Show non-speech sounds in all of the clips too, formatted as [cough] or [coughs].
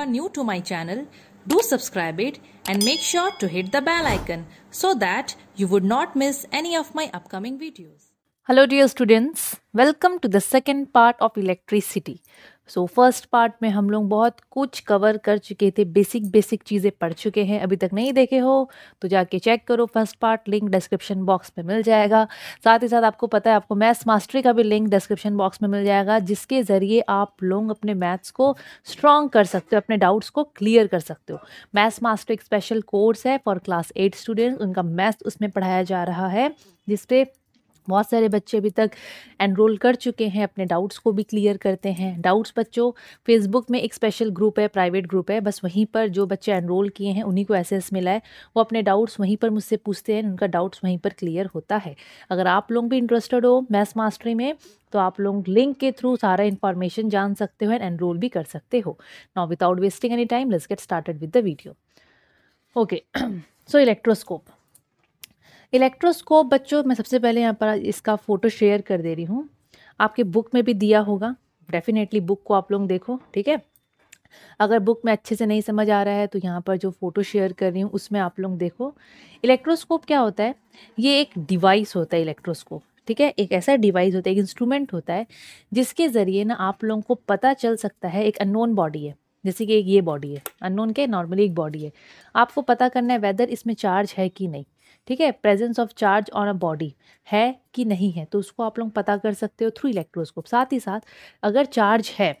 are new to my channel, do subscribe it and make sure to hit the bell icon so that you would not miss any of my upcoming videos. Hello dear students, welcome to the second part of electricity. So first part में हम लोग बहुत कुछ cover कर चुके थे basic basic चीज़ें पढ़ चुके हैं अभी तक नहीं देखे हो तो जाके चेक करो first part link description box में मिल जाएगा साथ ही साथ आपको पता है आपको मैथ्स मास्टरी का भी लिंक डिस्क्रिप्शन बॉक्स में मिल जाएगा जिसके ज़रिए आप लोग अपने मैथ्स को स्ट्रॉन्ग कर सकते हो अपने डाउट्स को क्लियर कर सकते हो मैथ्स मास्टर एक स्पेशल कोर्स है फॉर क्लास एट स्टूडेंट्स उनका मैथ्स उसमें पढ़ाया जा रहा है जिसपे बहुत सारे बच्चे अभी तक एनरोल कर चुके हैं अपने डाउट्स को भी क्लियर करते हैं डाउट्स बच्चों फेसबुक में एक स्पेशल ग्रुप है प्राइवेट ग्रुप है बस वहीं पर जो बच्चे एनरोल किए हैं उन्हीं को एसेस मिला है वो अपने डाउट्स वहीं पर मुझसे पूछते हैं उनका डाउट्स वहीं पर क्लियर होता है अगर आप लोग भी इंटरेस्टेड हो मैथ्स मास्टरी में तो आप लोग लिंक के थ्रू सारा इन्फॉर्मेशन जान सकते हो एंड एनरोल भी कर सकते हो now without wasting any time let's get started with the video okay so electroscope electroscope बच्चों मैं सबसे पहले यहाँ पर इसका फ़ोटो शेयर कर दे रही हूँ आपके बुक में भी दिया होगा डेफिनेटली बुक को आप लोग देखो ठीक है अगर बुक में अच्छे से नहीं समझ आ रहा है तो यहाँ पर जो फ़ोटो शेयर कर रही हूँ उसमें आप लोग देखो इलेक्ट्रोस्कोप क्या होता है ये एक डिवाइस होता है इलेक्ट्रोस्कोप ठीक है एक ऐसा डिवाइस होता है एक इंस्ट्रूमेंट होता है जिसके ज़रिए ना आप लोगों को पता चल सकता है एक अननोन बॉडी है जैसे कि एक ये बॉडी है अननोन के नॉर्मली एक बॉडी है आपको पता करना है वेदर इसमें चार्ज है कि नहीं ठीक है presence of charge on a body है कि नहीं है तो उसको आप लोग पता कर सकते हो थ्रू इलेक्ट्रोस्कोप साथ ही साथ अगर चार्ज है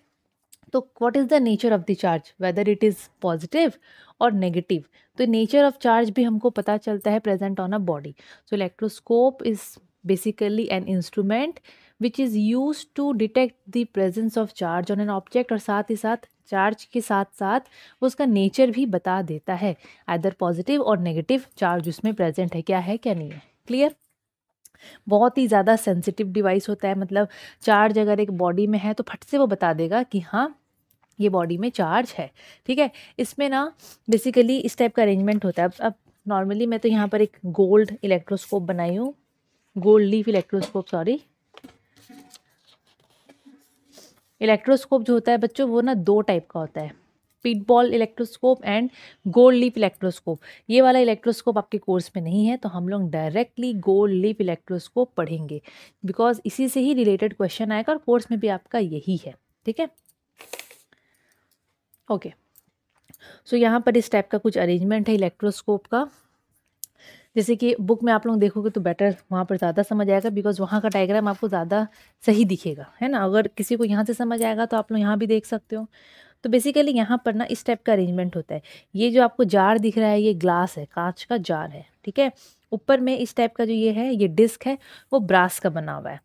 तो what is the nature of the charge whether it is positive और नेगेटिव तो नेचर ऑफ चार्ज भी हमको पता चलता है present on a body so electroscope is basically an instrument which is use to detect the presence of charge on an object और साथ ही साथ चार्ज के साथ साथ उसका नेचर भी बता देता है आदर पॉजिटिव और नेगेटिव चार्ज उसमें प्रेजेंट है क्या है क्या नहीं है क्लियर बहुत ही ज़्यादा सेंसिटिव डिवाइस होता है मतलब चार्ज अगर एक बॉडी में है तो फट से वो बता देगा कि हाँ ये बॉडी में चार्ज है ठीक है इसमें ना बेसिकली इस टाइप का अरेंजमेंट होता है अब अब नॉर्मली मैं तो यहाँ पर एक गोल्ड इलेक्ट्रोस्कोप बनाई हूँ gold leaf electroscope sorry electroscope जो होता है बच्चों वो ना दो टाइप का होता है pith ball electroscope and gold leaf electroscope ये वाला इलेक्ट्रोस्कोप आपके कोर्स में नहीं है तो हम लोग डायरेक्टली गोल्ड लीप इलेक्ट्रोस्कोप पढ़ेंगे बिकॉज इसी से ही रिलेटेड क्वेश्चन आएगा और कोर्स में भी आपका यही है ठीक है ओके सो यहाँ पर इस टाइप का कुछ अरेंजमेंट है इलेक्ट्रोस्कोप का जैसे कि बुक में आप लोग देखोगे तो बेटर वहाँ पर ज़्यादा समझ आएगा बिकॉज वहाँ का डायग्राम आपको ज़्यादा सही दिखेगा है ना अगर किसी को यहाँ से समझ आएगा तो आप लोग यहाँ भी देख सकते हो तो बेसिकली यहाँ पर ना इस टाइप का अरेंजमेंट होता है ये जो आपको जार दिख रहा है ये ग्लास है कांच का जार है ठीक है ऊपर में इस टाइप का जो ये है ये डिस्क है वो ब्रास का बना हुआ है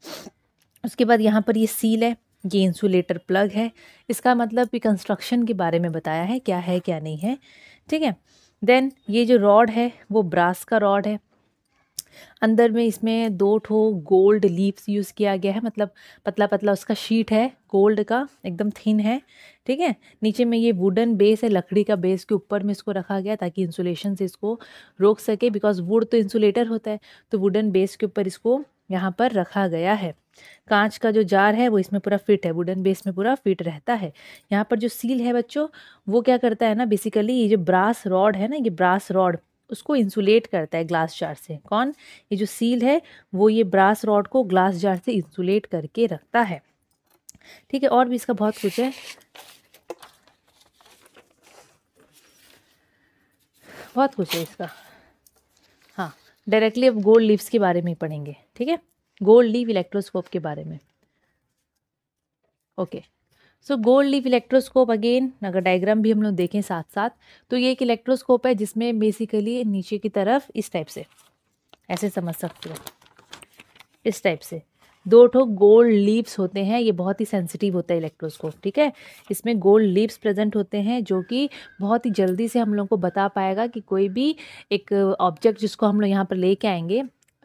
उसके बाद यहाँ पर ये सील है ये इंसुलेटर प्लग है इसका मतलब कि कंस्ट्रक्शन के बारे में बताया है क्या है क्या नहीं है ठीक है देन ये जो रॉड है वो ब्रास का रॉड है अंदर में इसमें दो ठो गोल्ड लीव्स यूज़ किया गया है मतलब पतला पतला उसका शीट है गोल्ड का एकदम थिन है ठीक है नीचे में ये वुडन बेस है लकड़ी का बेस के ऊपर में इसको रखा गया ताकि इंसुलेशन से इसको रोक सके बिकॉज वुड तो इंसुलेटर होता है तो वुडन बेस के ऊपर इसको यहाँ पर रखा गया है कांच का जो जार है वो इसमें पूरा फिट है वुडन बेस में पूरा फिट रहता है यहाँ पर जो सील है बच्चों वो क्या करता है ना बेसिकली ये जो ब्रास रॉड है ना ये ब्रास रॉड उसको इंसुलेट करता है ग्लास जार से कौन ये जो सील है वो ये ब्रास रॉड को ग्लास जार से इंसुलेट करके रखता है ठीक है और भी इसका बहुत कुछ है बहुत कुछ है इसका हाँ डायरेक्टली अब गोल्ड लिप्स के बारे में पढ़ेंगे ठीक है गोल्ड लीव इलेक्ट्रोस्कोप के बारे में okay so gold leaf electroscope again अगर डायग्राम भी हम लोग देखें साथ साथ तो ये एक इलेक्ट्रोस्कोप है जिसमें बेसिकली नीचे की तरफ इस टाइप से ऐसे समझ सकते हो इस टाइप से दो ठो गोल्ड लीव्स होते हैं ये बहुत ही सेंसिटिव होता है इलेक्ट्रोस्कोप ठीक है इसमें गोल्ड लीव्स प्रेजेंट होते हैं जो कि बहुत ही जल्दी से हम लोग को बता पाएगा कि कोई भी एक ऑब्जेक्ट जिसको हम लोग यहाँ पर लेके आएंगे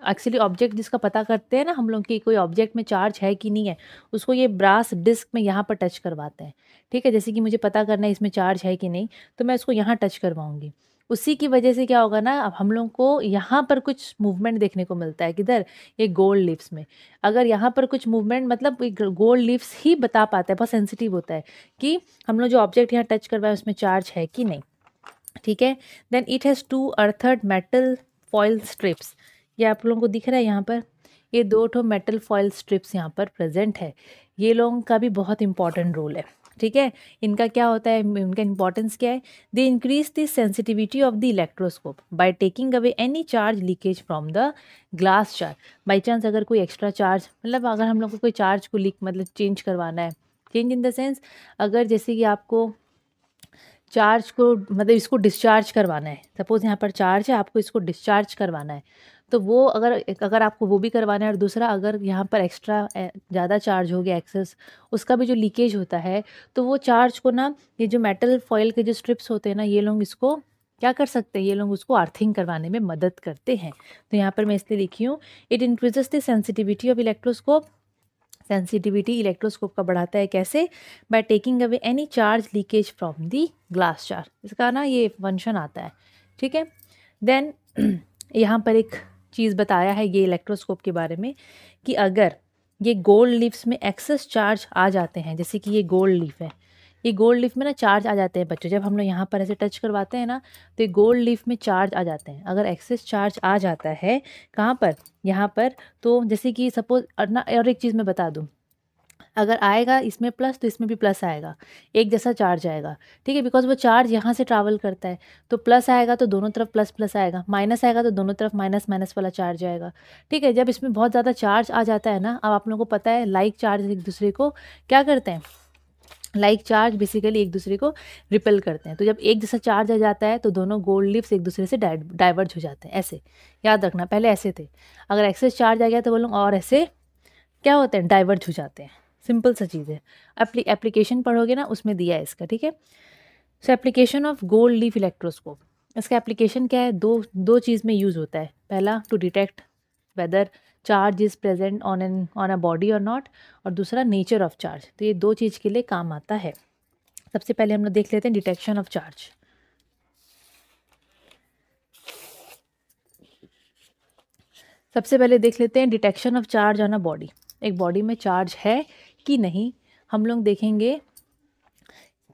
एक्चुअली ऑब्जेक्ट जिसका पता करते हैं ना हम लोग की कोई ऑब्जेक्ट में चार्ज है कि नहीं है उसको ये ब्रास डिस्क में यहाँ पर टच करवाते हैं ठीक है जैसे कि मुझे पता करना है इसमें चार्ज है कि नहीं तो मैं उसको यहाँ टच करवाऊँगी उसी की वजह से क्या होगा ना अब हम लोग को यहाँ पर कुछ मूवमेंट देखने को मिलता है किधर ये गोल्ड लिप्स में अगर यहाँ पर कुछ मूवमेंट मतलब गोल्ड लिप्स ही बता पाता है बहुत सेंसिटिव होता है कि हम लोग जो ऑब्जेक्ट यहाँ टच करवाए उसमें चार्ज है कि नहीं ठीक है then it has to earthed metal foil strips ये आप लोगों को दिख रहा है यहाँ पर ये दो ठो मेटल फॉयल स्ट्रिप्स यहाँ पर प्रेजेंट है ये लोगों का भी बहुत इंपॉर्टेंट रोल है ठीक है इनका क्या होता है इनका इंपॉर्टेंस क्या है they increase the sensitivity of the electroscope by taking away any charge leakage from the glass charge by chance अगर कोई एक्स्ट्रा चार्ज मतलब अगर हम लोग को कोई चार्ज को लीक मतलब चेंज करवाना है चेंज इन द सेंस अगर जैसे कि आपको चार्ज को मतलब इसको डिस्चार्ज करवाना है सपोज़ यहाँ पर चार्ज है आपको इसको डिस्चार्ज करवाना है तो वो अगर अगर आपको वो भी करवाना है और दूसरा अगर यहाँ पर एक्स्ट्रा ज़्यादा चार्ज हो गया एक्सेस उसका भी जो लीकेज होता है तो वो चार्ज को ना ये जो मेटल फॉयल के जो स्ट्रिप्स होते हैं ना ये लोग इसको क्या कर सकते हैं ये लोग उसको अर्थिंग करवाने में मदद करते हैं तो यहाँ पर मैं इसलिए लिखी हूँ it increases the sensitivity of electroscope sensitivity electroscope का बढ़ाता है कैसे by taking away any charge leakage from the glass charge इसका ना ये फंक्शन आता है ठीक है देन [clears throat] यहाँ पर एक चीज़ बताया है ये इलेक्ट्रोस्कोप के बारे में कि अगर ये गोल्ड लीव्स में एक्सेस चार्ज आ जाते हैं जैसे कि ये गोल्ड लीफ है ये गोल्ड लीफ में ना चार्ज आ जाते हैं बच्चों जब हम लोग यहाँ पर ऐसे टच करवाते हैं ना तो ये गोल्ड लीफ में चार्ज आ जाते हैं अगर एक्सेस चार्ज आ जाता है कहाँ पर यहाँ पर तो जैसे कि सपोज ना और एक चीज़ मैं बता दूँ अगर आएगा इसमें प्लस तो इसमें भी प्लस आएगा एक जैसा चार्ज आएगा ठीक है बिकॉज वो चार्ज यहाँ से ट्रैवल करता है तो प्लस आएगा तो दोनों तरफ प्लस प्लस आएगा माइनस आएगा तो दोनों तरफ माइनस माइनस वाला चार्ज आएगा ठीक है जब इसमें बहुत ज़्यादा चार्ज आ जाता है ना अब आप लोगों को पता है लाइक चार्ज एक दूसरे को क्या करते हैं लाइक like चार्ज बेसिकली एक दूसरे को रिपेल करते हैं तो जब एक जैसा चार्ज आ जाता है तो दोनों गोल्ड लिप्स एक दूसरे से डाइवर्ज हो जाते हैं ऐसे याद रखना पहले ऐसे थे अगर एक्सेस चार्ज आ गया तो वो लोग और ऐसे क्या होते हैं डाइवर्ज हो जाते हैं सिंपल सा चीज़ है अपली एप्लीकेशन पढ़ोगे ना उसमें दिया है इसका ठीक है so application of gold leaf electroscope इसका एप्लीकेशन क्या है दो दो चीज़ में यूज़ होता है पहला to detect whether charge is present on an on a body और नॉट और दूसरा नेचर ऑफ चार्ज तो ये दो चीज़ के लिए काम आता है सबसे पहले हम लोग देख लेते हैं डिटेक्शन ऑफ चार्ज सबसे पहले देख लेते हैं detection of charge on a body एक बॉडी में चार्ज है कि नहीं हम लोग देखेंगे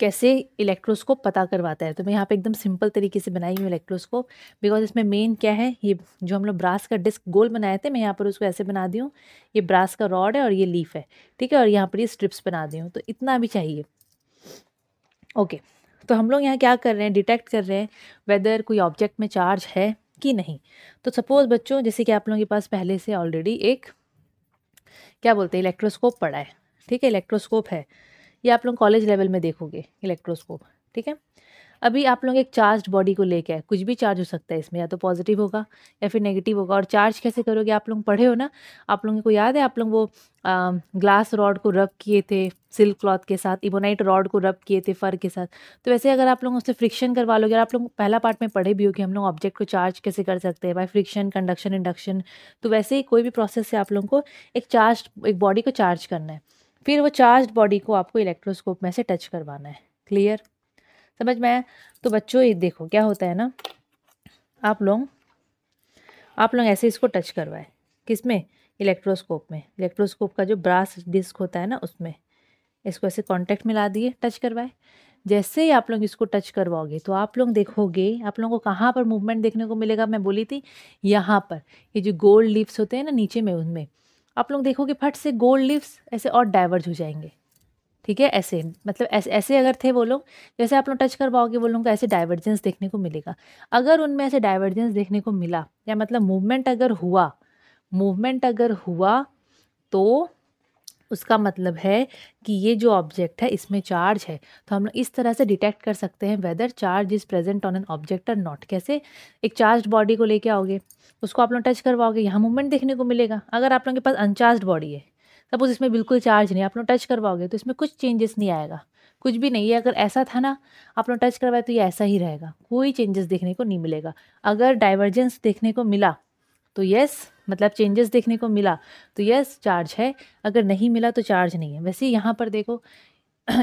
कैसे इलेक्ट्रोस्कोप पता करवाता है तो मैं यहाँ पे एकदम सिंपल तरीके से बनाई हूँ इलेक्ट्रोस्कोप बिकॉज इसमें मेन क्या है ये जो हम लोग ब्रास का डिस्क गोल बनाए थे मैं यहाँ पर उसको ऐसे बना दी हूँ ये ब्रास का रॉड है और ये लीफ है ठीक है और यहाँ पर ये स्ट्रिप्स बना दी हूँ तो इतना भी चाहिए ओके तो हम लोग यहाँ क्या कर रहे हैं डिटेक्ट कर रहे हैं वेदर कोई ऑब्जेक्ट में चार्ज है कि नहीं तो सपोज़ बच्चों जैसे कि आप लोगों के पास पहले से ऑलरेडी एक क्या बोलते हैं इलेक्ट्रोस्कोप पड़ा है ठीक है इलेक्ट्रोस्कोप है ये आप लोग कॉलेज लेवल में देखोगे इलेक्ट्रोस्कोप ठीक है अभी आप लोग एक चार्ज बॉडी को लेके आए कुछ भी चार्ज हो सकता है इसमें या तो पॉजिटिव होगा या फिर नेगेटिव होगा और चार्ज कैसे करोगे आप लोग पढ़े हो ना आप लोगों को याद है आप लोग वो आ, ग्लास रॉड को रब किए थे सिल्क क्लॉथ के साथ इबोनाइट रॉड को रब किए थे फर के साथ तो वैसे अगर आप लोग उससे फ्रिक्शन करवा लोगे आप लोग पहला पार्ट में पढ़े भी हो कि हम लोग ऑब्जेक्ट को चार्ज कैसे कर सकते हैं बाई फ्रिक्शन कंडक्शन इंडक्शन तो वैसे ही कोई भी प्रोसेस से आप लोगों को एक चार्ज एक बॉडी को चार्ज करना है फिर वो चार्ज बॉडी को आपको इलेक्ट्रोस्कोप में से टच करवाना है क्लियर समझ में आया तो बच्चों ये देखो क्या होता है ना आप लोग आप लोग ऐसे इसको टच करवाए किस में इलेक्ट्रोस्कोप में इलेक्ट्रोस्कोप का जो ब्रास डिस्क होता है ना उसमें इसको ऐसे कॉन्टेक्ट मिला दिए टच करवाए जैसे ही आप लोग इसको टच करवाओगे तो आप लोग देखोगे आप लोगों को कहाँ पर मूवमेंट देखने को मिलेगा मैं बोली थी यहाँ पर ये जो गोल्ड लिप्स होते हैं ना नीचे में उनमें आप लोग देखोगे फट से गोल्ड लिप्स ऐसे और डाइवर्ज हो जाएंगे ठीक है ऐसे मतलब ऐसे ऐसे अगर थे वो लोग जैसे आप लोग टच कर पाओगे वो लोगों को ऐसे डाइवर्जेंस देखने को मिलेगा अगर उनमें ऐसे डाइवर्जेंस देखने को मिला या मतलब मूवमेंट अगर हुआ मूवमेंट अगर हुआ तो उसका मतलब है कि ये जो ऑब्जेक्ट है इसमें चार्ज है तो हम इस तरह से डिटेक्ट कर सकते हैं whether charge is present on an object और नॉट कैसे एक चार्ज बॉडी को लेके आओगे उसको आप लोग टच करवाओगे यहाँ मूवमेंट देखने को मिलेगा अगर आप लोगों के पास अनचार्ज बॉडी है सपोज इसमें बिल्कुल चार्ज नहीं आप लोग टच करवाओगे तो इसमें कुछ चेंजेस नहीं आएगा कुछ भी नहीं है अगर ऐसा था ना आप लोग टच करवाए तो ये ऐसा ही रहेगा कोई चेंजेस देखने को नहीं मिलेगा अगर डाइवर्जेंस देखने को मिला तो यस मतलब चेंजेस देखने को मिला तो यस चार्ज है अगर नहीं मिला तो चार्ज नहीं है वैसे यहाँ पर देखो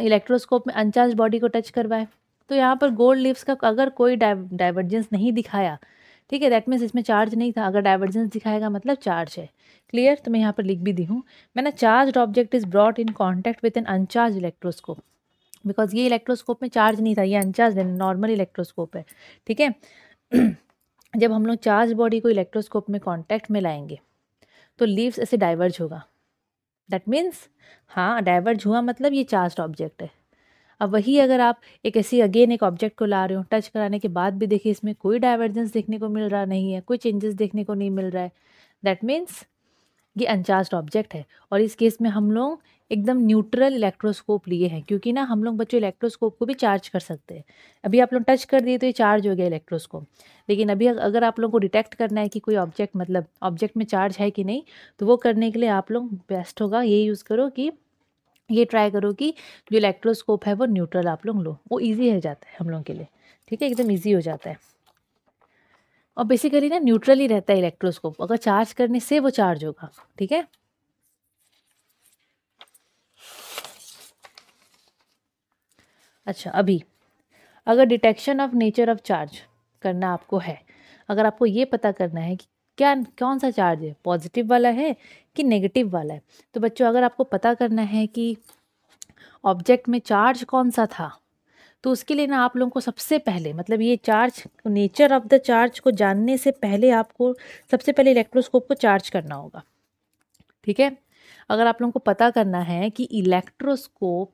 इलेक्ट्रोस्कोप [clears throat] में अनचार्ज बॉडी को टच करवाए तो यहाँ पर गोल्ड लिप्स का अगर कोई डाइवर्जेंस नहीं दिखाया ठीक है दैट मीन्स इसमें चार्ज नहीं था अगर डाइवर्जेंस दिखाएगा मतलब चार्ज है क्लियर तो मैं यहाँ पर लिख भी दी हूँ मैंने charge object is brought in contact with an uncharge electroscope because ये इलेक्ट्रोस्कोप में चार्ज नहीं था ये अनचार्ज नॉर्मल इलेक्ट्रोस्कोप है ठीक है [clears throat] जब हम लोग चार्ज बॉडी को इलेक्ट्रोस्कोप में कॉन्टैक्ट में लाएंगे तो लीव्स ऐसे डाइवर्ज होगा दैट मीन्स हाँ डाइवर्ज हुआ मतलब ये चार्ज ऑब्जेक्ट है अब वही अगर आप एक ऐसी अगेन एक ऑब्जेक्ट को ला रहे हो टच कराने के बाद भी देखिए इसमें कोई डाइवर्जेंस देखने को मिल रहा नहीं है कोई चेंजेस देखने को नहीं मिल रहा है दैट मीन्स ये अनचार्ज ऑब्जेक्ट है और इस केस में हम लोग एकदम न्यूट्रल इलेक्ट्रोस्कोप लिए हैं क्योंकि ना हम लोग बच्चों इलेक्ट्रोस्कोप को भी चार्ज कर सकते हैं अभी आप लोग टच कर दिए तो ये चार्ज हो गया इलेक्ट्रोस्कोप लेकिन अभी अगर आप लोग को डिटेक्ट करना है कि कोई ऑब्जेक्ट मतलब ऑब्जेक्ट में चार्ज है कि नहीं तो वो करने के लिए आप लोग बेस्ट होगा ये यूज़ करो कि ये ट्राई करो कि जो इलेक्ट्रोस्कोप है वो न्यूट्रल आप लोग लो वो ईजी हो जाता है हम लोगों के लिए ठीक है एकदम ईजी हो जाता है और बेसिकली ना न्यूट्रल ही रहता है इलेक्ट्रोस्कोप अगर चार्ज करने से वो चार्ज होगा ठीक है अच्छा अभी अगर detection of nature of charge करना आपको है अगर आपको ये पता करना है कि क्या कौन सा चार्ज है पॉजिटिव वाला है कि नेगेटिव वाला है तो बच्चों अगर आपको पता करना है कि ऑब्जेक्ट में चार्ज कौन सा था तो उसके लिए ना आप लोगों को सबसे पहले मतलब ये charge nature of the charge को जानने से पहले आपको सबसे पहले इलेक्ट्रोस्कोप को चार्ज करना होगा ठीक है अगर आप लोगों को पता करना है कि इलेक्ट्रोस्कोप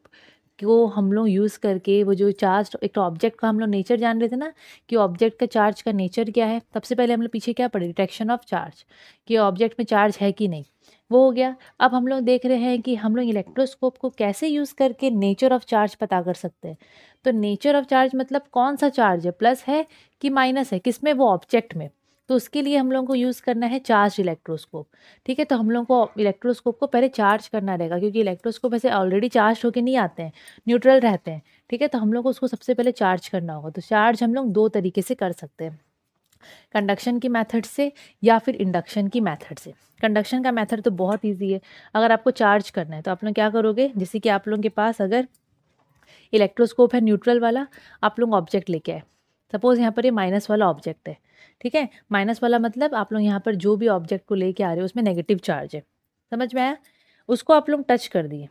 कि वो हम लोग यूज़ करके वो जो चार्ज एक तो ऑब्जेक्ट का हम लोग नेचर जान रहे थे ना कि ऑब्जेक्ट का चार्ज का नेचर क्या है सबसे पहले हम लोग पीछे क्या पड़े डिटेक्शन ऑफ चार्ज कि ऑब्जेक्ट में चार्ज है कि नहीं वो हो गया अब हम लोग देख रहे हैं कि हम लोग इलेक्ट्रोस्कोप को कैसे यूज़ करके नेचर ऑफ चार्ज पता कर सकते हैं तो नेचर ऑफ चार्ज मतलब कौन सा चार्ज है प्लस है कि माइनस है किस में वो ऑब्जेक्ट में तो उसके लिए हम लोगों को यूज़ करना है चार्ज इलेक्ट्रोस्कोप ठीक है तो हम लोगों को इलेक्ट्रोस्कोप को पहले चार्ज करना रहेगा क्योंकि इलेक्ट्रोस्कोप ऐसे ऑलरेडी चार्ज होकर नहीं आते हैं न्यूट्रल रहते हैं ठीक है तो हम लोग को उसको सबसे पहले चार्ज करना होगा तो चार्ज हम लोग दो तरीके से कर सकते हैं कंडक्शन की मेथड से या फिर इंडक्शन की मेथड से कंडक्शन का मेथड तो बहुत इजी है अगर आपको चार्ज करना है तो आप लोग क्या करोगे जैसे कि आप लोगों के पास अगर इलेक्ट्रोस्कोप है न्यूट्रल वाला आप लोग ऑब्जेक्ट लेके आए सपोज़ यहाँ पर ये माइनस वाला ऑब्जेक्ट है ठीक है माइनस वाला मतलब आप लोग यहाँ पर जो भी ऑब्जेक्ट को लेके आ रहे हो उसमें नेगेटिव चार्ज है समझ में आया उसको आप लोग टच कर दिए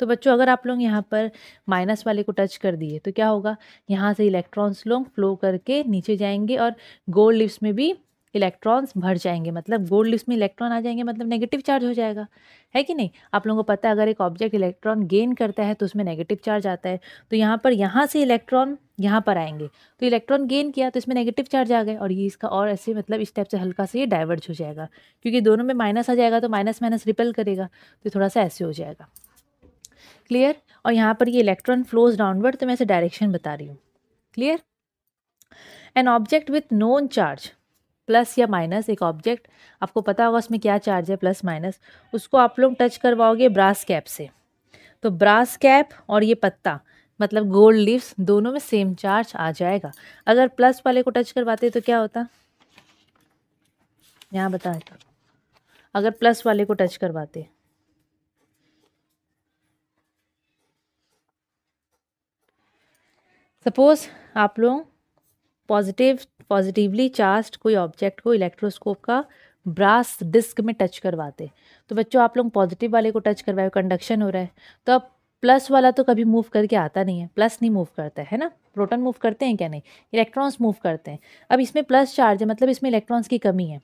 तो बच्चों अगर आप लोग यहाँ पर माइनस वाले को टच कर दिए तो क्या होगा यहाँ से इलेक्ट्रॉन्स लोग फ्लो करके नीचे जाएंगे और गोल्ड लिप्स में भी इलेक्ट्रॉन्स भर जाएंगे मतलब गोल्ड इसमें इलेक्ट्रॉन आ जाएंगे मतलब नेगेटिव चार्ज हो जाएगा है कि नहीं आप लोगों को पता है अगर एक ऑब्जेक्ट इलेक्ट्रॉन गेन करता है तो उसमें नेगेटिव चार्ज आता है तो यहाँ पर यहाँ से इलेक्ट्रॉन यहाँ पर आएंगे तो इलेक्ट्रॉन गेन किया तो इसमें नेगेटिव चार्ज आ गए और ये इसका और ऐसे मतलब इस टाइप से हल्का से ये डाइवर्ज हो जाएगा क्योंकि दोनों में माइनस आ जाएगा तो माइनस माइनस रिपेल करेगा तो थोड़ा सा ऐसे हो जाएगा क्लियर और यहाँ पर ये इलेक्ट्रॉन फ्लोज डाउनवर्ड तो मैं ऐसे डायरेक्शन बता रही हूँ clear an object with known charge plus या माइनस एक ऑब्जेक्ट आपको पता होगा उसमें क्या चार्ज है प्लस माइनस उसको आप लोग टच करवाओगे ब्रास कैप से तो ब्रास कैप और ये पत्ता मतलब गोल्ड लीव्स दोनों में सेम चार्ज आ जाएगा अगर प्लस वाले को टच करवाते तो क्या होता यहाँ बता तो अगर प्लस वाले को टच करवाते सपोज आप लोग पॉजिटिव पॉजिटिवली चार्ज कोई ऑब्जेक्ट को इलेक्ट्रोस्कोप का ब्रास डिस्क में टच करवाते तो बच्चों आप लोग पॉजिटिव वाले को टच करवाए कंडक्शन हो रहा है तो अब प्लस वाला तो कभी मूव करके आता नहीं है प्लस नहीं मूव करता है ना प्रोटॉन मूव करते हैं क्या नहीं इलेक्ट्रॉन्स मूव करते हैं अब इसमें प्लस चार्ज है मतलब इसमें इलेक्ट्रॉन्स की कमी है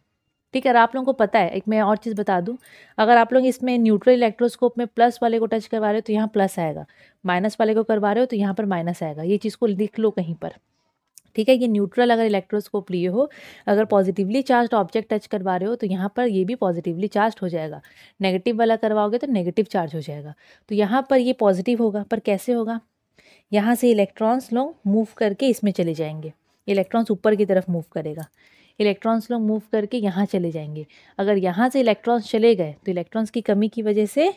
ठीक है आप लोगों को पता है एक मैं और चीज़ बता दूं अगर आप लोग इसमें न्यूट्रल इलेक्ट्रोस्कोप में प्लस वाले को टच करवा रहे हो तो यहाँ प्लस आएगा माइनस वाले को करवा रहे हो तो यहाँ पर माइनस आएगा ये चीज़ को लिख लो कहीं पर ठीक है ये न्यूट्रल अगर इलेक्ट्रोस्कोप लिए हो अगर पॉजिटिवली चार्ज ऑब्जेक्ट टच करवा रहे हो तो यहाँ पर ये भी पॉजिटिवली चार्ज हो जाएगा नेगेटिव वाला करवाओगे तो नेगेटिव चार्ज हो जाएगा तो यहाँ पर ये पॉजिटिव होगा पर कैसे होगा यहाँ से इलेक्ट्रॉन्स लोग मूव करके इसमें चले जाएंगे इलेक्ट्रॉन्स ऊपर की तरफ मूव करेगा इलेक्ट्रॉन्स लोग मूव करके यहाँ चले जाएंगे अगर यहाँ से इलेक्ट्रॉन्स चले गए तो इलेक्ट्रॉन्स की कमी की वजह से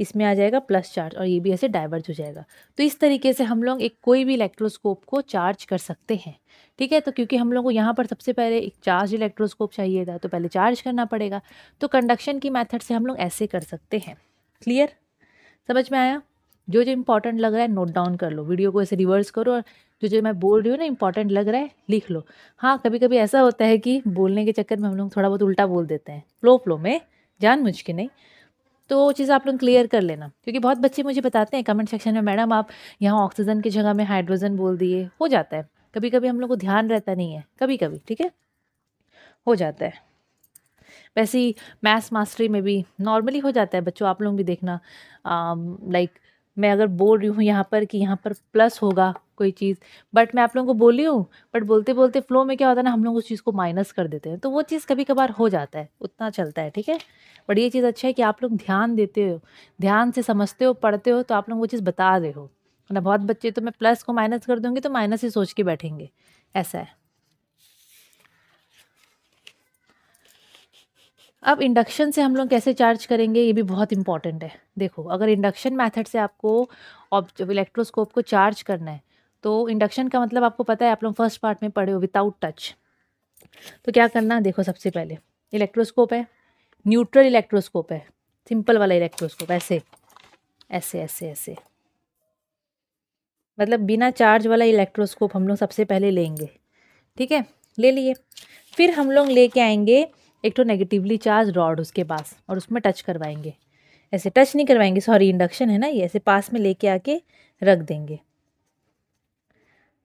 इसमें आ जाएगा प्लस चार्ज और ये भी ऐसे डाइवर्ज हो जाएगा तो इस तरीके से हम लोग एक कोई भी इलेक्ट्रोस्कोप को चार्ज कर सकते हैं ठीक है तो क्योंकि हम लोग को यहाँ पर सबसे पहले एक चार्ज इलेक्ट्रोस्कोप चाहिए था तो पहले चार्ज करना पड़ेगा तो कंडक्शन की मैथड से हम लोग ऐसे कर सकते हैं क्लियर समझ में आया जो जो इंपॉर्टेंट लग रहा है नोट डाउन कर लो वीडियो को ऐसे रिवर्स करो और जो जो मैं बोल रही हूँ ना इंपॉर्टेंट लग रहा है लिख लो हाँ कभी कभी ऐसा होता है कि बोलने के चक्कर में हम लोग थोड़ा बहुत उल्टा बोल देते हैं फ्लो फ्लो में जान मुझ के नहीं तो वो चीज़ आप लोग क्लियर कर लेना क्योंकि बहुत बच्चे मुझे बताते हैं कमेंट सेक्शन में मैडम आप यहाँ ऑक्सीजन की जगह में हाइड्रोजन बोल दिए हो जाता है कभी कभी हम लोग को ध्यान रहता नहीं है कभी कभी ठीक है हो जाता है वैसे ही मैथ्स मास्टरी में भी नॉर्मली हो जाता है बच्चों आप लोग भी देखना लाइक मैं अगर बोल रही हूँ यहाँ पर कि यहाँ पर प्लस होगा कोई चीज़ बट मैं आप लोगों को बोली हूँ बट बोलते बोलते फ्लो में क्या होता है ना हम लोग उस चीज़ को माइनस कर देते हैं तो वो चीज़ कभी कभार हो जाता है उतना चलता है ठीक है बट ये चीज़ अच्छा है कि आप लोग ध्यान देते हो ध्यान से समझते हो पढ़ते हो तो आप लोग वो चीज़ बता रहे हो ना बहुत बच्चे तो मैं प्लस को माइनस कर दूँगी तो माइनस ही सोच के बैठेंगे ऐसा है अब इंडक्शन से हम लोग कैसे चार्ज करेंगे ये भी बहुत इंपॉर्टेंट है देखो अगर इंडक्शन मैथड से आपको इलेक्ट्रोस्कोप को चार्ज करना है तो इंडक्शन का मतलब आपको पता है आप लोग फर्स्ट पार्ट में पढ़े हो विदाउट टच तो क्या करना देखो सबसे पहले इलेक्ट्रोस्कोप है न्यूट्रल इलेक्ट्रोस्कोप है सिंपल वाला इलेक्ट्रोस्कोप ऐसे ऐसे ऐसे ऐसे मतलब बिना चार्ज वाला इलेक्ट्रोस्कोप हम लोग सबसे पहले लेंगे ठीक है ले लिए फिर हम लोग लेके आएंगे एक तो नेगेटिवली चार्ज रॉड उसके पास और उसमें टच करवाएंगे ऐसे टच नहीं करवाएंगे सॉरी इंडक्शन है ना ये ऐसे पास में लेके आके रख देंगे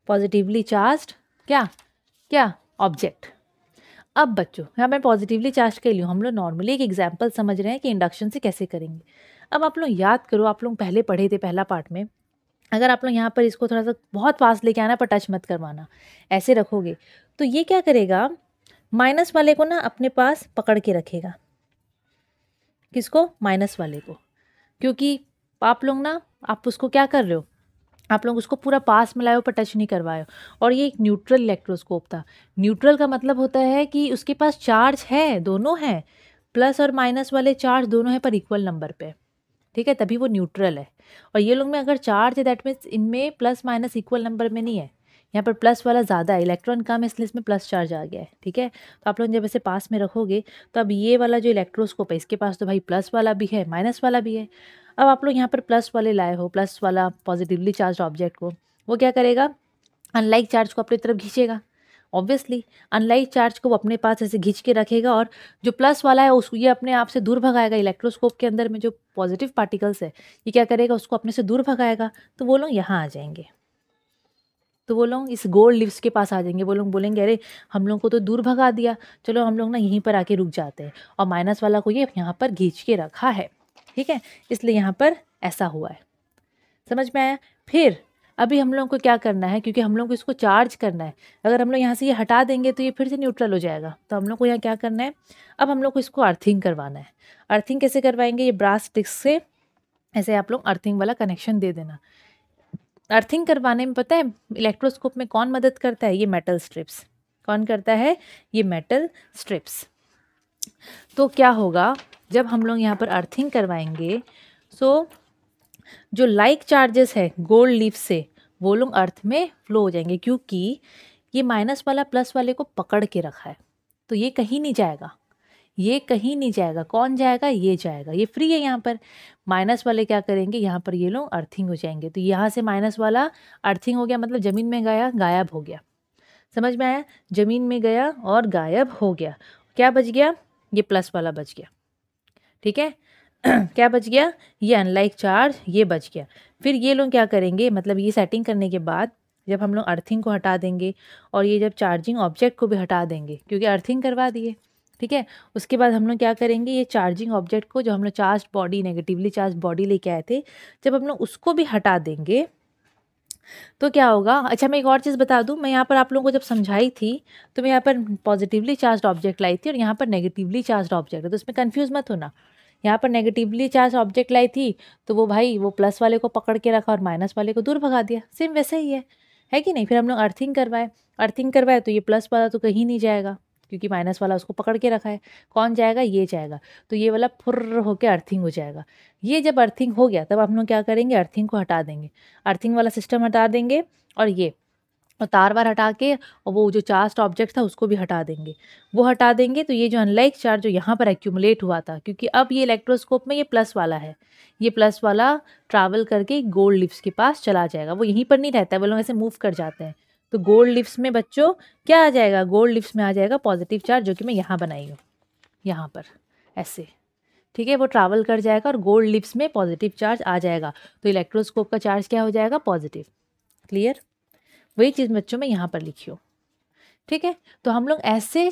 पॉजिटिवली चार्ज क्या क्या ऑब्जेक्ट अब बच्चों यहाँ मैं पॉजिटिवली चार्ज कर लूँ हम लोग नॉर्मली एक एग्जाम्पल समझ रहे हैं कि इंडक्शन से कैसे करेंगे अब आप लोग याद करो आप लोग पहले पढ़े थे पहला पार्ट में अगर आप लोग यहाँ पर इसको थोड़ा सा बहुत पास लेके आना पर टच मत करवाना ऐसे रखोगे तो ये क्या करेगा माइनस वाले को ना अपने पास पकड़ के रखेगा किसको माइनस वाले को क्योंकि आप लोग ना आप उसको क्या कर रहे हो आप लोग उसको पूरा पास में लाए पर टच नहीं करवाए और ये एक न्यूट्रल इलेक्ट्रोस्कोप था न्यूट्रल का मतलब होता है कि उसके पास चार्ज है दोनों हैं प्लस और माइनस वाले चार्ज दोनों हैं पर इक्वल नंबर पे ठीक है तभी वो न्यूट्रल है और ये लोग में अगर चार्ज है दैट मीन्स इनमें प्लस माइनस इक्वल नंबर में नहीं है यहाँ पर प्लस वाला ज़्यादा है इलेक्ट्रॉन कम इसलिए इसमें प्लस चार्ज आ गया है ठीक है तो आप लोग जब इसे पास में रखोगे तो अब ये वाला जो इलेक्ट्रोस्कोप है इसके पास तो भाई प्लस वाला भी है माइनस वाला भी है अब आप लोग यहाँ पर प्लस वाले लाए हो प्लस वाला पॉजिटिवली चार्ज ऑब्जेक्ट को वो क्या करेगा अनलाइक चार्ज को अपनी तरफ खींचेगा ऑब्वियसली अनलाइक चार्ज को वो अपने पास ऐसे घींच के रखेगा और जो प्लस वाला है उसको ये अपने आप से दूर भगाएगा इलेक्ट्रोस्कोप के अंदर में जो पॉजिटिव पार्टिकल्स है ये क्या करेगा उसको अपने से दूर भगाएगा तो वो लोग यहाँ आ जाएंगे तो वो लोग इस गोल्ड लिप्स के पास आ जाएंगे वो लोग बोलेंगे अरे हम लोग को तो दूर भगा दिया चलो हम लोग ना यहीं पर आके रुक जाते हैं और माइनस वाला को ये यहाँ पर घींच के रखा है ठीक है इसलिए यहाँ पर ऐसा हुआ है समझ में आया फिर अभी हम लोगों को क्या करना है क्योंकि हम लोग को इसको चार्ज करना है अगर हम लोग यहाँ से ये यह हटा देंगे तो ये फिर से न्यूट्रल हो जाएगा तो हम लोग को यहाँ क्या करना है अब हम लोग को इसको अर्थिंग करवाना है अर्थिंग कैसे करवाएंगे ये ब्रास स्टिक्स से ऐसे आप लोग अर्थिंग वाला कनेक्शन दे देना अर्थिंग करवाने में पता है इलेक्ट्रोस्कोप में कौन मदद करता है ये मेटल स्ट्रिप्स कौन करता है ये मेटल स्ट्रिप्स तो क्या होगा जब हम लोग यहाँ पर अर्थिंग करवाएंगे सो जो लाइक चार्जेस है गोल्ड लीफ से वो लोग अर्थ में फ्लो हो जाएंगे क्योंकि ये माइनस वाला प्लस वाले को पकड़ के रखा है तो ये कहीं नहीं जाएगा ये कहीं नहीं जाएगा कौन जाएगा ये जाएगा ये फ्री है यहाँ पर माइनस वाले क्या करेंगे यहाँ पर ये लोग अर्थिंग हो जाएंगे तो यहाँ से माइनस वाला अर्थिंग हो गया मतलब ज़मीन में गया गायब हो गया समझ में आया ज़मीन में गया और गायब हो गया क्या बच गया ये प्लस वाला बच गया ठीक है [clears throat] क्या बच गया ये अनलाइक चार्ज ये बच गया फिर ये लोग क्या करेंगे मतलब ये सेटिंग करने के बाद जब हम लोग अर्थिंग को हटा देंगे और ये जब चार्जिंग ऑब्जेक्ट को भी हटा देंगे क्योंकि अर्थिंग करवा दिए ठीक है उसके बाद हम लोग क्या करेंगे ये चार्जिंग ऑब्जेक्ट को जो हम लोग charge body negatively charge body लेके आए थे जब हम लोग उसको भी हटा देंगे तो क्या होगा अच्छा मैं एक और चीज़ बता दूं मैं यहाँ पर आप लोगों को जब समझाई थी तो मैं यहाँ पर पॉजिटिवली चार्ज ऑब्जेक्ट लाई थी और यहाँ पर नेगेटिवली चार्ज ऑब्जेक्ट है तो इसमें कन्फ्यूज़ मत होना यहाँ पर नेगेटिवली चार्ज ऑब्जेक्ट लाई थी तो वो भाई वो प्लस वाले को पकड़ के रखा और माइनस वाले को दूर भगा दिया सेम वैसे ही है है कि नहीं फिर हम लोग अर्थिंग करवाए अर्थिंग करवाए तो ये प्लस वाला तो कहीं नहीं जाएगा क्योंकि माइनस वाला उसको पकड़ के रखा है कौन जाएगा ये जाएगा तो ये वाला फुर्र होकर अर्थिंग हो जाएगा ये जब अर्थिंग हो गया तब हम लोग क्या करेंगे अर्थिंग को हटा देंगे अर्थिंग वाला सिस्टम हटा देंगे और ये और तार वार हटा के और वो जो चार्ज ऑब्जेक्ट था उसको भी हटा देंगे वो हटा देंगे तो ये जो अनलाइक चार्ज जो यहाँ पर एक्यूमुलेट हुआ था क्योंकि अब ये इलेक्ट्रोस्कोप में ये प्लस वाला है ये प्लस वाला ट्रैवल करके गोल्ड लिप्स के पास चला जाएगा वो यहीं पर नहीं रहता है वो लोग ऐसे मूव कर जाते हैं तो गोल्ड लिप्स में बच्चों क्या आ जाएगा गोल्ड लिप्स में आ जाएगा पॉजिटिव चार्ज जो कि मैं यहाँ बनाई हूँ यहाँ पर ऐसे ठीक है वो ट्रैवल कर जाएगा और गोल्ड लिप्स में पॉजिटिव चार्ज आ जाएगा तो इलेक्ट्रोस्कोप का चार्ज क्या हो जाएगा पॉजिटिव क्लियर वही चीज़ बच्चों में यहाँ पर लिखी हो ठीक है तो हम लोग ऐसे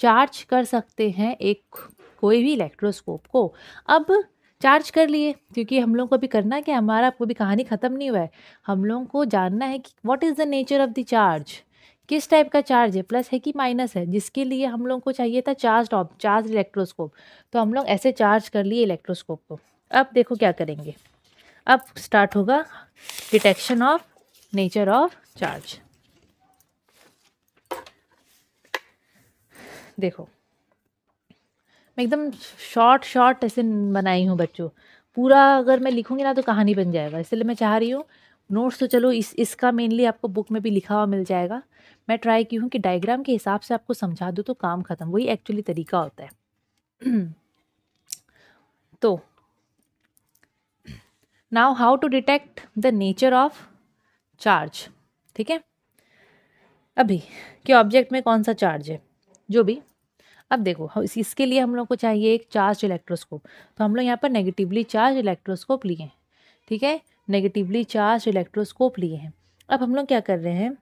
चार्ज कर सकते हैं एक कोई भी इलेक्ट्रोस्कोप को अब चार्ज कर लिए क्योंकि हम लोगों को अभी करना क्या हमारा अभी भी कहानी ख़त्म नहीं हुआ है हम लोगों को जानना है कि what is the nature of the charge किस टाइप का चार्ज है प्लस है कि माइनस है जिसके लिए हम लोगों को चाहिए था चार्ज ऑफ चार्ज इलेक्ट्रोस्कोप तो हम लोग ऐसे चार्ज कर लिए इलेक्ट्रोस्कोप को अब देखो क्या करेंगे अब स्टार्ट होगा detection of nature of charge देखो मैं एकदम शॉर्ट शॉर्ट ऐसे बनाई हूँ बच्चों पूरा अगर मैं लिखूँगी ना तो कहानी बन जाएगा इसलिए मैं चाह रही हूँ नोट्स तो चलो इस इसका मेनली आपको बुक में भी लिखा हुआ मिल जाएगा मैं ट्राई की हूँ कि डायग्राम के हिसाब से आपको समझा दूँ तो काम ख़त्म वही एक्चुअली तरीका होता है [clears throat] तो now how to detect the nature of charge ठीक है अभी कि ऑब्जेक्ट में कौन सा चार्ज है जो भी अब देखो इस, इसके लिए हम लोग को चाहिए एक चार्ज इलेक्ट्रोस्कोप तो हम लोग यहाँ पर नेगेटिवली चार्ज इलेक्ट्रोस्कोप लिए हैं ठीक है नेगेटिवली चार्ज इलेक्ट्रोस्कोप लिए हैं अब हम लोग क्या कर रहे हैं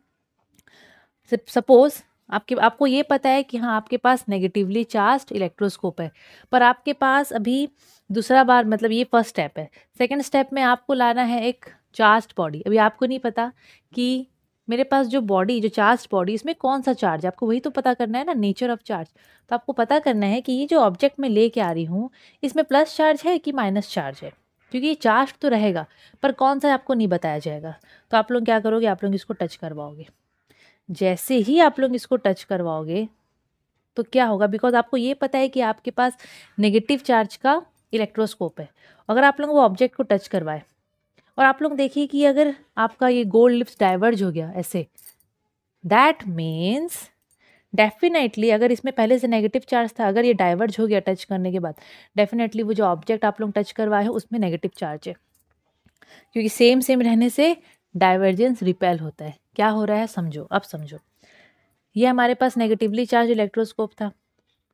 सपोज़ आपके आपको ये पता है कि हाँ आपके पास नेगेटिवली चार्ज इलेक्ट्रोस्कोप है पर आपके पास अभी दूसरा बार मतलब ये फर्स्ट स्टेप है सेकंड स्टेप में आपको लाना है एक चार्ज बॉडी अभी आपको नहीं पता कि मेरे पास जो बॉडी जो चार्ज बॉडी इसमें कौन सा चार्ज आपको वही तो पता करना है ना नेचर ऑफ चार्ज तो आपको पता करना है कि ये जो ऑब्जेक्ट मैं लेके आ रही हूँ इसमें प्लस चार्ज है कि माइनस चार्ज है क्योंकि ये चार्ज तो रहेगा पर कौन सा आपको नहीं बताया जाएगा तो आप लोग क्या करोगे आप लोग इसको टच करवाओगे जैसे ही आप लोग इसको टच करवाओगे तो क्या होगा बिकॉज आपको ये पता है कि आपके पास नेगेटिव चार्ज का इलेक्ट्रोस्कोप है अगर आप लोग वो ऑब्जेक्ट को टच करवाए और आप लोग देखिए कि अगर आपका ये गोल्ड लिप्स डाइवर्ज हो गया ऐसे दैट मीन्स डेफिनेटली अगर इसमें पहले से नेगेटिव चार्ज था अगर ये डाइवर्ज हो गया टच करने के बाद डेफिनेटली वो जो ऑब्जेक्ट आप लोग टच करवाए हैं उसमें नेगेटिव चार्ज है क्योंकि सेम सेम रहने से डाइवर्जेंस रिपेल होता है क्या हो रहा है समझो अब समझो ये हमारे पास नेगेटिवली चार्ज इलेक्ट्रोस्कोप था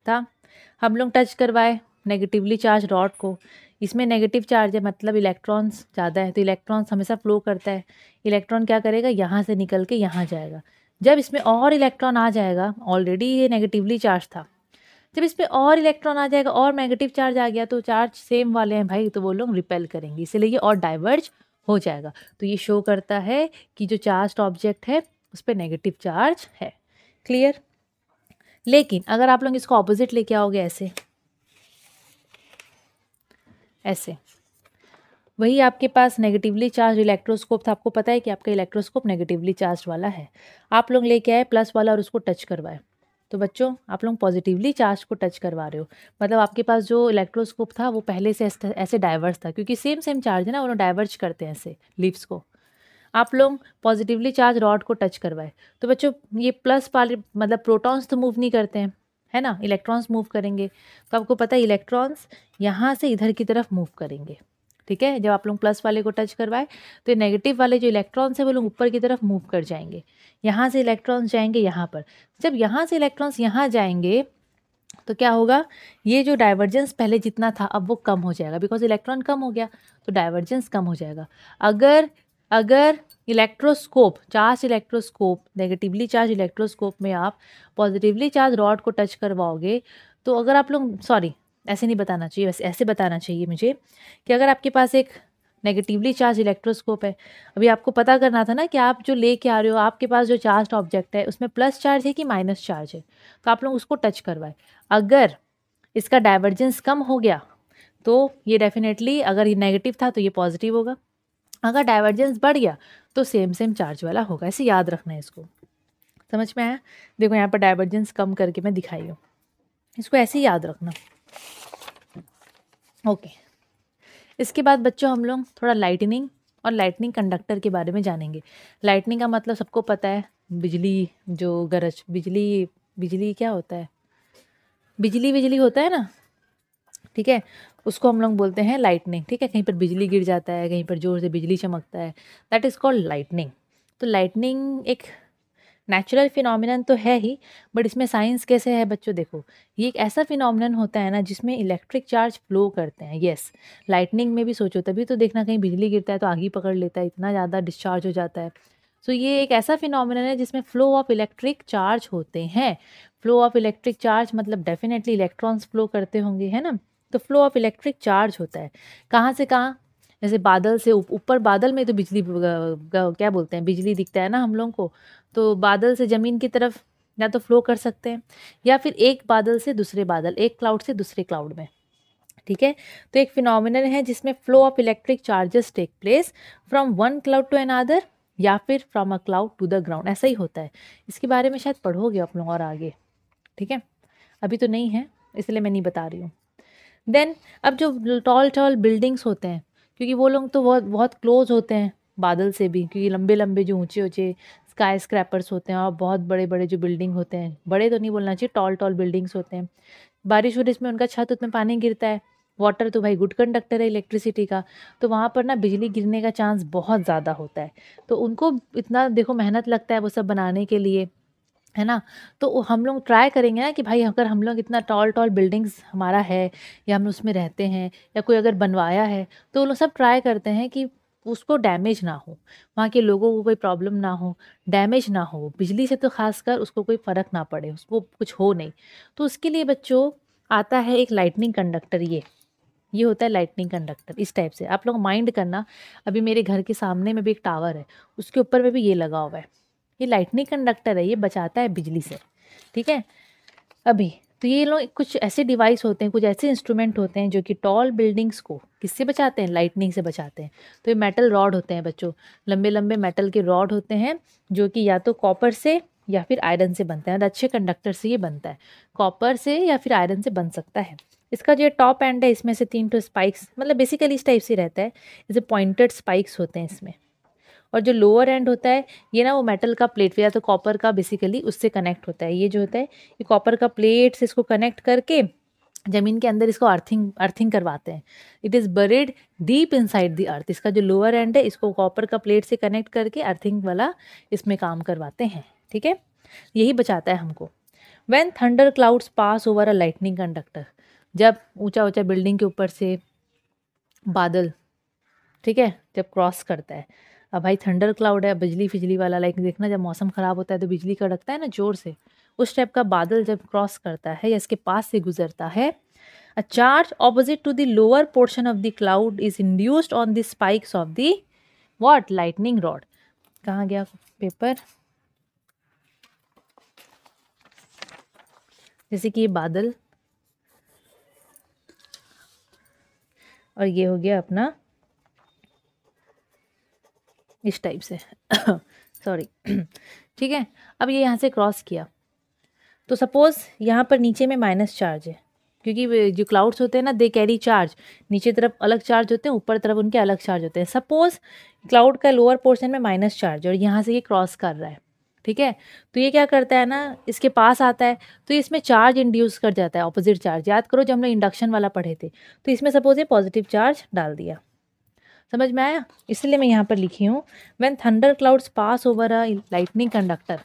था हम लोग टच करवाए नेगेटिवली चार्ज रॉड को इसमें नेगेटिव चार्ज है मतलब इलेक्ट्रॉन्स ज़्यादा है तो इलेक्ट्रॉन्स हमेशा फ्लो करता है इलेक्ट्रॉन क्या करेगा यहाँ से निकल के यहाँ जाएगा जब इसमें और इलेक्ट्रॉन आ जाएगा ऑलरेडी ये नेगेटिवली चार्ज था जब इसमें और इलेक्ट्रॉन आ जाएगा और नेगेटिव चार्ज आ गया तो चार्ज सेम वाले हैं भाई तो वो लोग रिपेल करेंगे इसलिए ये और डाइवर्ज हो जाएगा तो ये शो करता है कि जो चार्ज ऑब्जेक्ट है उस पर नेगेटिव चार्ज है क्लियर लेकिन अगर आप लोग इसको ऑपोजिट लेके आओगे ऐसे ऐसे वही आपके पास नेगेटिवली चार्ज इलेक्ट्रोस्कोप था आपको पता है कि आपका इलेक्ट्रोस्कोप नेगेटिवली चार्ज वाला है आप लोग लेके आए प्लस वाला और उसको टच करवाए तो बच्चों आप लोग पॉजिटिवली चार्ज को टच करवा रहे हो मतलब आपके पास जो इलेक्ट्रोस्कोप था वो पहले से ऐसे डाइवर्स था क्योंकि सेम सेम चार्ज है ना उन्होंने डाइवर्स करते हैं ऐसे लिप्स को आप लोग पॉजिटिवली चार्ज रॉड को टच करवाए तो बच्चों ये प्लस वाले मतलब प्रोटॉन्स तो मूव नहीं करते हैं है ना इलेक्ट्रॉन्स मूव करेंगे तो आपको पता है इलेक्ट्रॉन्स यहाँ से इधर की तरफ मूव करेंगे ठीक है जब आप लोग प्लस वाले को टच करवाए तो ये नेगेटिव वाले जो इलेक्ट्रॉन्स हैं वो लोग ऊपर की तरफ मूव कर जाएंगे यहाँ से इलेक्ट्रॉन्स जाएंगे यहाँ पर जब यहाँ से इलेक्ट्रॉन्स यहाँ जाएंगे तो क्या होगा ये जो डाइवर्जेंस पहले जितना था अब वो कम हो जाएगा बिकॉज इलेक्ट्रॉन कम हो गया तो डाइवर्जेंस कम हो जाएगा अगर अगर electroscope charge electroscope negatively charge electroscope में आप पॉजिटिवली चार्ज रॉड को टच करवाओगे तो अगर आप लोग सॉरी ऐसे नहीं बताना चाहिए वैसे ऐसे बताना चाहिए मुझे कि अगर आपके पास एक नेगेटिवली चार्ज इलेक्ट्रोस्कोप है अभी आपको पता करना था ना कि आप जो लेके आ रहे हो आपके पास जो चार्ज ऑब्जेक्ट है उसमें प्लस चार्ज है कि माइनस चार्ज है तो आप लोग उसको टच करवाए अगर इसका डाइवर्जेंस कम हो गया तो ये डेफिनेटली अगर ये नेगेटिव था तो ये पॉजिटिव होगा अगर डाइवर्जेंस बढ़ गया तो सेम सेम चार्ज वाला होगा ऐसे याद रखना है इसको समझ में आया देखो यहाँ पर डाइवर्जेंस कम करके मैं दिखाई हूँ इसको ऐसे ही याद रखना ओके इसके बाद बच्चों हम लोग थोड़ा लाइटनिंग और लाइटनिंग कंडक्टर के बारे में जानेंगे लाइटनिंग का मतलब सबको पता है बिजली जो गरज बिजली बिजली क्या होता है बिजली बिजली होता है ना ठीक है उसको हम लोग बोलते हैं लाइटनिंग ठीक है कहीं पर बिजली गिर जाता है कहीं पर ज़ोर से बिजली चमकता है दैट इज़ कॉल्ड लाइटनिंग तो लाइटनिंग एक नेचुरल फिनोमिनन तो है ही बट इसमें साइंस कैसे है बच्चों देखो ये एक ऐसा फिनोमिनन होता है ना जिसमें इलेक्ट्रिक चार्ज फ्लो करते हैं येस लाइटनिंग में भी सोचो तभी तो देखना कहीं बिजली गिरता है तो आगे पकड़ लेता है इतना ज़्यादा डिस्चार्ज हो जाता है सो so, ये एक ऐसा फिनोमिनन है जिसमें फ्लो ऑफ इलेक्ट्रिक चार्ज होते हैं फ्लो ऑफ इलेक्ट्रिक चार्ज मतलब डेफिनेटली इलेक्ट्रॉन्स फ्लो करते होंगे है ना तो फ्लो ऑफ इलेक्ट्रिक चार्ज होता है कहाँ से कहाँ जैसे बादल से ऊपर बादल में तो बिजली क्या बोलते हैं बिजली दिखता है ना हम लोगों को तो बादल से ज़मीन की तरफ या तो फ्लो कर सकते हैं या फिर एक बादल से दूसरे बादल एक क्लाउड से दूसरे क्लाउड में ठीक है तो एक फिनोमिनल है जिसमें flow of electric charges take place from one cloud to another या फिर from a cloud to the ground ऐसा ही होता है इसके बारे में शायद पढ़ोगे आप लोग और आगे ठीक है अभी तो नहीं है इसलिए मैं नहीं बता रही हूँ देन अब जो टॉल टॉल बिल्डिंग्स होते हैं क्योंकि वो लोग तो बहुत बहुत क्लोज होते हैं बादल से भी क्योंकि लंबे लंबे जो ऊंचे ऊंचे स्काई स्क्रैपर्स होते हैं और बहुत बड़े बड़े जो बिल्डिंग होते हैं बड़े तो नहीं बोलना चाहिए टॉल टॉल बिल्डिंग्स होते हैं बारिश वारिश में उनका छत उतना पानी गिरता है वाटर तो भाई गुड कंडक्टर है इलेक्ट्रिसिटी का तो वहाँ पर ना बिजली गिरने का चांस बहुत ज़्यादा होता है तो उनको इतना देखो मेहनत लगता है वो सब बनाने के लिए है ना तो हम लोग ट्राई करेंगे ना कि भाई अगर हम लोग इतना टॉल टॉल बिल्डिंग्स हमारा है या हम उसमें रहते हैं या कोई अगर बनवाया है तो वो लोग सब ट्राई करते हैं कि उसको डैमेज ना हो वहाँ के लोगों को कोई प्रॉब्लम ना हो डैमेज ना हो बिजली से तो खासकर उसको कोई फ़र्क ना पड़े उसको कुछ हो नहीं तो उसके लिए बच्चों आता है एक लाइटनिंग कंडक्टर ये ये होता है लाइटनिंग कंडक्टर इस टाइप से आप लोग माइंड करना अभी मेरे घर के सामने में भी एक टावर है उसके ऊपर में भी ये लगा हुआ है ये लाइटनिंग कंडक्टर है ये बचाता है बिजली से ठीक है अभी तो ये लोग कुछ ऐसे डिवाइस होते हैं कुछ ऐसे इंस्ट्रूमेंट होते हैं जो कि टॉल बिल्डिंग्स को किससे बचाते हैं लाइटनिंग से बचाते हैं तो ये मेटल रॉड होते हैं बच्चों लंबे लंबे मेटल के रॉड होते हैं जो कि या तो कॉपर से या फिर आयरन से बनता है और अच्छे कंडक्टर से ये बनता है कॉपर से या फिर आयरन से बन सकता है इसका जो टॉप एंड है इसमें से तीन टू स्पाइक्स मतलब बेसिकली इस टाइप से रहता है जैसे पॉइंटेड स्पाइक्स होते हैं इसमें और जो लोअर एंड होता है ये ना वो मेटल का प्लेट या तो कॉपर का बेसिकली उससे कनेक्ट होता है ये जो होता है ये कॉपर का प्लेट से इसको कनेक्ट करके ज़मीन के अंदर इसको अर्थिंग अर्थिंग करवाते हैं it is buried deep inside the earth इसका जो लोअर एंड है इसको कॉपर का प्लेट से कनेक्ट करके अर्थिंग वाला इसमें काम करवाते हैं ठीक है यही बचाता है हमको when thunder clouds pass over a lightning conductor जब ऊंचा ऊंचा बिल्डिंग के ऊपर से बादल ठीक है जब क्रॉस करता है अब भाई थंडर क्लाउड है बिजली फिजली वाला लाइक देखना जब मौसम ख़राब होता है तो बिजली कड़कता है ना ज़ोर से उस टाइप का बादल जब क्रॉस करता है या इसके पास से गुजरता है a charge opposite to the lower portion of the cloud is induced on the spikes of the what lightning rod कहाँ गया पेपर जैसे कि ये बादल और ये हो गया अपना इस टाइप से सॉरी [coughs] [coughs] ठीक है अब ये यहाँ से क्रॉस किया तो सपोज़ यहाँ पर नीचे में माइनस चार्ज है क्योंकि जो क्लाउड्स होते हैं ना दे कैरी चार्ज नीचे तरफ अलग चार्ज होते हैं ऊपर तरफ उनके अलग चार्ज होते हैं सपोज़ क्लाउड का लोअर पोर्शन में माइनस चार्ज और यहाँ से ये क्रॉस कर रहा है ठीक है तो ये क्या करता है ना इसके पास आता है तो इसमें चार्ज इंड्यूस कर जाता है ऑपोजिट चार्ज याद करो जब हमने इंडक्शन वाला पढ़े थे तो इसमें सपोज ये पॉजिटिव चार्ज डाल दिया समझ में आया इसलिए मैं यहाँ पर लिखी हूँ when thunder clouds pass over a lightning conductor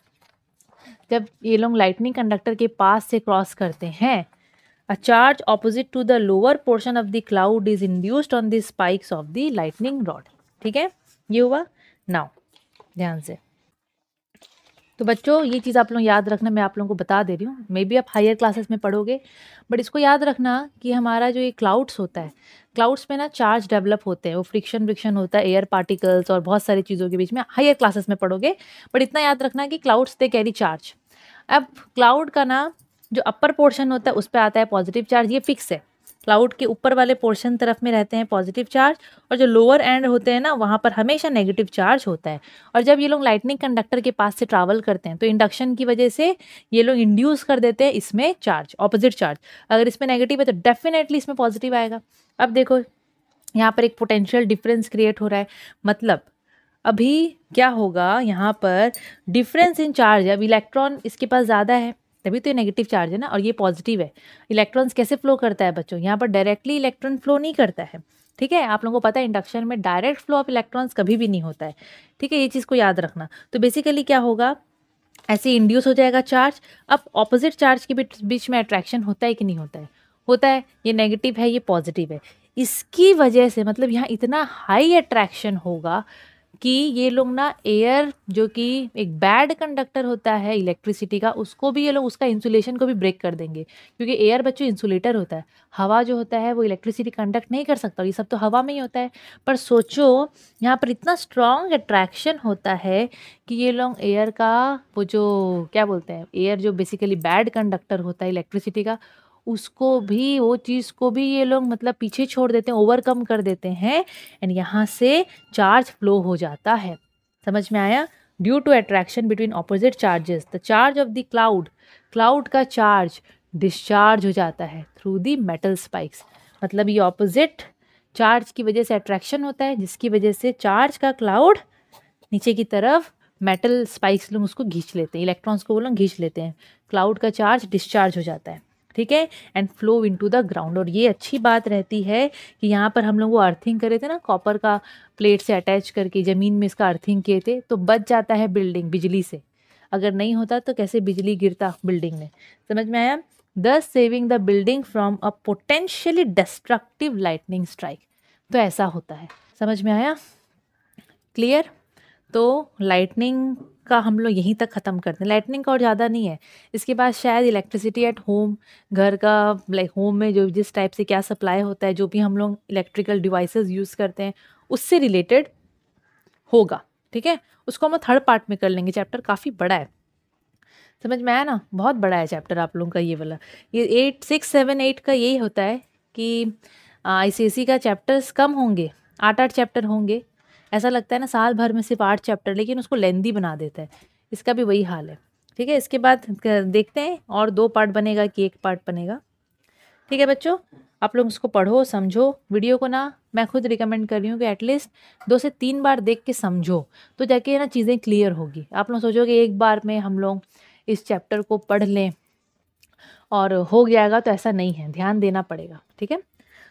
जब ये लोग लाइटनिंग कंडक्टर के पास से क्रॉस करते हैं a charge opposite to the lower portion of the cloud is induced on the spikes of the lightning rod ठीक है ये हुआ नाउ ध्यान से तो बच्चों ये चीज़ आप लोग याद रखना मैं आप लोगों को बता दे रही हूँ मे बी आप हायर क्लासेस में पढ़ोगे बट इसको याद रखना कि हमारा जो ये क्लाउड्स होता है क्लाउड्स में ना चार्ज डेवलप होते हैं वो फ्रिक्शन व्रिक्शन होता है एयर पार्टिकल्स और बहुत सारी चीज़ों के बीच में हायर क्लासेस में पढ़ोगे बट इतना याद रखना कि क्लाउड्स दे कैरी चार्ज अब क्लाउड का ना जो अपर पोर्शन होता है उस पर आता है पॉजिटिव चार्ज ये फिक्स है क्लाउड के ऊपर वाले पोर्शन तरफ में रहते हैं पॉजिटिव चार्ज और जो लोअर एंड होते हैं ना वहाँ पर हमेशा नेगेटिव चार्ज होता है और जब ये लोग लाइटनिंग कंडक्टर के पास से ट्रैवल करते हैं तो इंडक्शन की वजह से ये लोग इंड्यूस कर देते हैं इसमें चार्ज ऑपोजिट चार्ज अगर इसमें नेगेटिव है तो डेफिनेटली इसमें पॉजिटिव आएगा अब देखो यहाँ पर एक पोटेंशियल डिफरेंस क्रिएट हो रहा है मतलब अभी क्या होगा यहाँ पर डिफरेंस इन चार्ज अब इलेक्ट्रॉन इसके पास ज़्यादा है तभी तो ये नेगेटिव चार्ज है ना और ये पॉजिटिव है इलेक्ट्रॉन्स कैसे फ्लो करता है बच्चों यहाँ पर डायरेक्टली इलेक्ट्रॉन फ्लो नहीं करता है ठीक है आप लोगों को पता है इंडक्शन में डायरेक्ट फ्लो ऑफ इलेक्ट्रॉन्स कभी भी नहीं होता है ठीक है ये चीज़ को याद रखना तो बेसिकली क्या होगा ऐसे इंड्यूस हो जाएगा चार्ज अब ऑपोजिट चार्ज के बीच में अट्रैक्शन होता है कि नहीं होता है होता है ये नेगेटिव है ये पॉजिटिव है इसकी वजह से मतलब यहाँ इतना हाई अट्रैक्शन होगा कि ये लोग ना एयर जो कि एक बैड कंडक्टर होता है इलेक्ट्रिसिटी का उसको भी ये लोग उसका इंसुलेशन को भी ब्रेक कर देंगे क्योंकि एयर बच्चों इंसुलेटर होता है हवा जो होता है वो इलेक्ट्रिसिटी कंडक्ट नहीं कर सकता ये सब तो हवा में ही होता है पर सोचो यहाँ पर इतना स्ट्रॉन्ग अट्रैक्शन होता है कि ये लोग एयर का वो जो क्या बोलते हैं एयर जो बेसिकली बैड कंडक्टर होता है इलेक्ट्रिसिटी का उसको भी वो चीज़ को भी ये लोग मतलब पीछे छोड़ देते हैं ओवरकम कर देते हैं एंड यहाँ से चार्ज फ्लो हो जाता है समझ में आया due to attraction between opposite charges the charge of the cloud cloud का चार्ज डिस्चार्ज हो जाता है थ्रू दी मेटल स्पाइक्स मतलब ये ऑपोजिट चार्ज की वजह से अट्रैक्शन होता है जिसकी वजह से चार्ज का क्लाउड नीचे की तरफ मेटल स्पाइक्स लोग उसको घींच लेते हैं इलेक्ट्रॉन्स को वो लोग घींच लेते हैं क्लाउड का चार्ज डिस्चार्ज हो जाता है ठीक है and flow into the ground और ये अच्छी बात रहती है कि यहाँ पर हम लोग वो अर्थिंग करे थे ना कॉपर का प्लेट से अटैच करके ज़मीन में इसका अर्थिंग किए थे तो बच जाता है बिल्डिंग बिजली से अगर नहीं होता तो कैसे बिजली गिरता बिल्डिंग में समझ में आया thus saving the building from a potentially destructive lightning strike तो ऐसा होता है समझ में आया क्लियर तो लाइटनिंग का हम लोग यहीं तक ख़त्म करते हैं लाइटनिंग का और ज़्यादा नहीं है इसके बाद शायद इलेक्ट्रिसिटी एट होम घर का लाइक होम में जो जिस टाइप से क्या सप्लाई होता है जो भी हम लोग इलेक्ट्रिकल डिवाइसेस यूज़ करते हैं उससे रिलेटेड होगा ठीक है उसको हम थर्ड पार्ट में कर लेंगे चैप्टर काफ़ी बड़ा है समझ में आया ना बहुत बड़ा है चैप्टर आप लोगों का ये वाला ये एट सिक्स सेवन एट का यही होता है कि आई e का चैप्टर्स कम होंगे आठ आठ चैप्टर होंगे ऐसा लगता है ना साल भर में सिर्फ आठ चैप्टर लेकिन उसको लेंदी बना देता है इसका भी वही हाल है ठीक है इसके बाद देखते हैं और दो पार्ट बनेगा कि एक पार्ट बनेगा ठीक है बच्चों आप लोग उसको पढ़ो समझो वीडियो को ना मैं खुद रिकमेंड कर रही हूँ कि एटलीस्ट दो से तीन बार देख के समझो तो जाके ना चीज़ें क्लियर होगी आप लोग सोचोगे एक बार में हम लोग इस चैप्टर को पढ़ लें और हो जाएगा तो ऐसा नहीं है ध्यान देना पड़ेगा ठीक है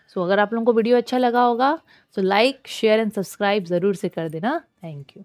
सो so, अगर आप लोगों को वीडियो अच्छा लगा होगा so like share and subscribe ज़रूर से कर देना थैंक यू